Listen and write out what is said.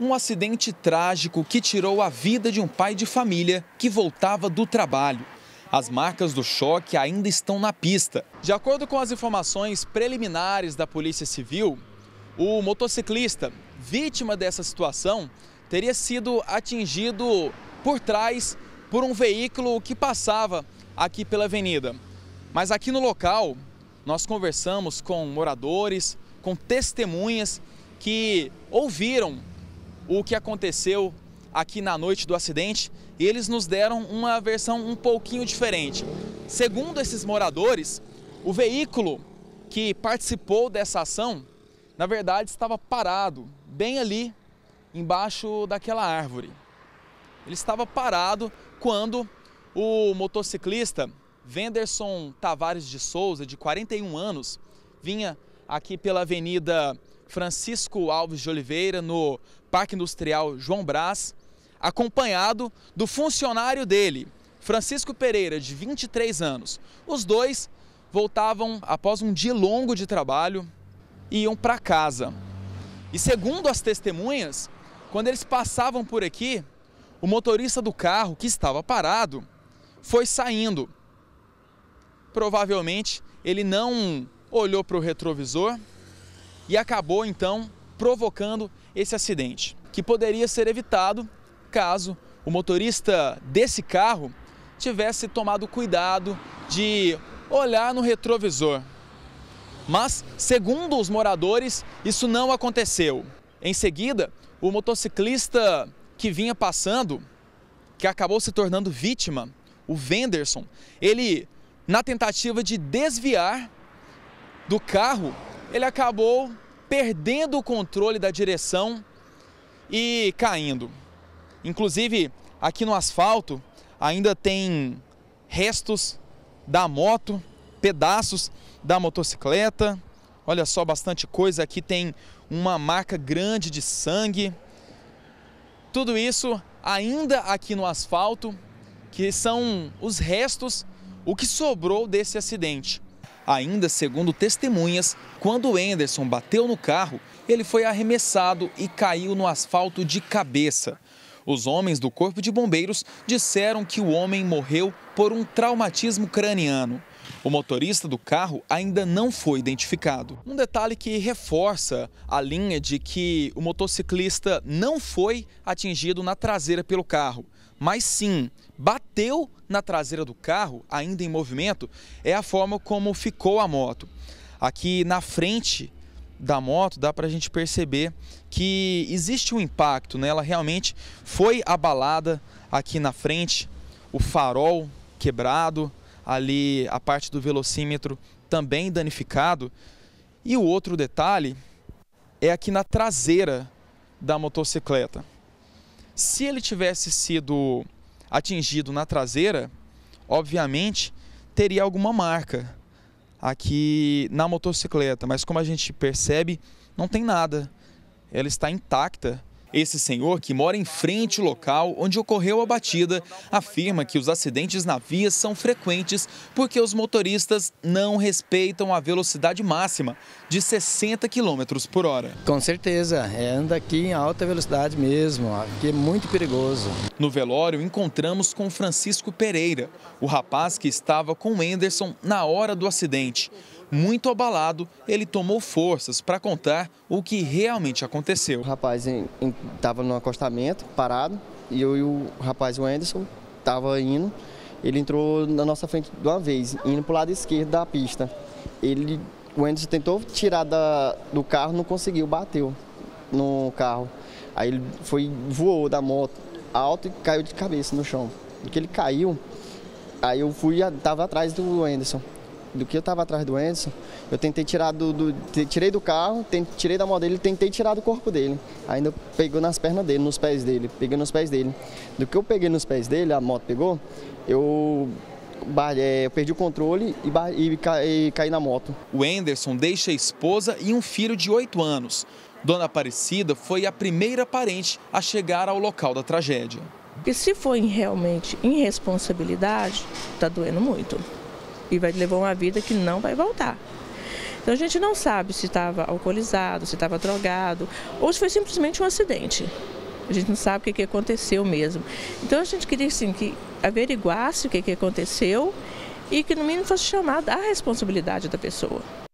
um acidente trágico que tirou a vida de um pai de família que voltava do trabalho. As marcas do choque ainda estão na pista. De acordo com as informações preliminares da Polícia Civil, o motociclista, vítima dessa situação, teria sido atingido por trás por um veículo que passava aqui pela avenida. Mas aqui no local, nós conversamos com moradores, com testemunhas que ouviram o que aconteceu aqui na noite do acidente e eles nos deram uma versão um pouquinho diferente. Segundo esses moradores, o veículo que participou dessa ação, na verdade, estava parado bem ali embaixo daquela árvore. Ele estava parado quando o motociclista Venderson Tavares de Souza, de 41 anos, vinha aqui pela Avenida Francisco Alves de Oliveira, no Parque Industrial João Brás, acompanhado do funcionário dele, Francisco Pereira, de 23 anos. Os dois voltavam após um dia longo de trabalho e iam para casa. E segundo as testemunhas, quando eles passavam por aqui, o motorista do carro, que estava parado, foi saindo. Provavelmente ele não olhou para o retrovisor e acabou então provocando esse acidente, que poderia ser evitado caso o motorista desse carro tivesse tomado cuidado de olhar no retrovisor. Mas, segundo os moradores, isso não aconteceu. Em seguida, o motociclista que vinha passando, que acabou se tornando vítima, o Venderson, ele, na tentativa de desviar do carro ele acabou perdendo o controle da direção e caindo. Inclusive, aqui no asfalto ainda tem restos da moto, pedaços da motocicleta. Olha só, bastante coisa. Aqui tem uma marca grande de sangue. Tudo isso ainda aqui no asfalto, que são os restos, o que sobrou desse acidente. Ainda segundo testemunhas, quando Anderson bateu no carro, ele foi arremessado e caiu no asfalto de cabeça. Os homens do Corpo de Bombeiros disseram que o homem morreu por um traumatismo craniano. O motorista do carro ainda não foi identificado. Um detalhe que reforça a linha de que o motociclista não foi atingido na traseira pelo carro, mas sim bateu na traseira do carro, ainda em movimento, é a forma como ficou a moto. Aqui na frente da moto, dá para a gente perceber que existe um impacto, né? ela realmente foi abalada aqui na frente, o farol quebrado, ali a parte do velocímetro também danificado. E o outro detalhe é aqui na traseira da motocicleta. Se ele tivesse sido atingido na traseira, obviamente teria alguma marca aqui na motocicleta, mas como a gente percebe, não tem nada. Ela está intacta esse senhor, que mora em frente ao local onde ocorreu a batida, afirma que os acidentes na via são frequentes porque os motoristas não respeitam a velocidade máxima de 60 km por hora. Com certeza, é, anda aqui em alta velocidade mesmo, aqui é muito perigoso. No velório, encontramos com Francisco Pereira, o rapaz que estava com Anderson na hora do acidente. Muito abalado, ele tomou forças para contar o que realmente aconteceu. O rapaz estava no acostamento, parado, e eu e o rapaz, o Anderson, estava indo. Ele entrou na nossa frente de uma vez, indo para o lado esquerdo da pista. Ele, o Anderson tentou tirar da, do carro, não conseguiu, bateu no carro. Aí ele foi, voou da moto alto e caiu de cabeça no chão. Porque ele caiu, aí eu fui, estava atrás do Anderson do que eu estava atrás do Enzo, eu tentei tirar do, do tirei do carro, tentei, tirei da mão dele, tentei tirar do corpo dele. Ainda pegou nas pernas dele, nos pés dele, peguei nos pés dele. Do que eu peguei nos pés dele, a moto pegou, eu é, eu perdi o controle e, e, e caí na moto. O Anderson deixa a esposa e um filho de 8 anos. Dona Aparecida foi a primeira parente a chegar ao local da tragédia. E se foi realmente irresponsabilidade, está doendo muito e vai levar uma vida que não vai voltar. Então a gente não sabe se estava alcoolizado, se estava drogado, ou se foi simplesmente um acidente. A gente não sabe o que, que aconteceu mesmo. Então a gente queria assim, que averiguasse o que, que aconteceu e que no mínimo fosse chamada a responsabilidade da pessoa.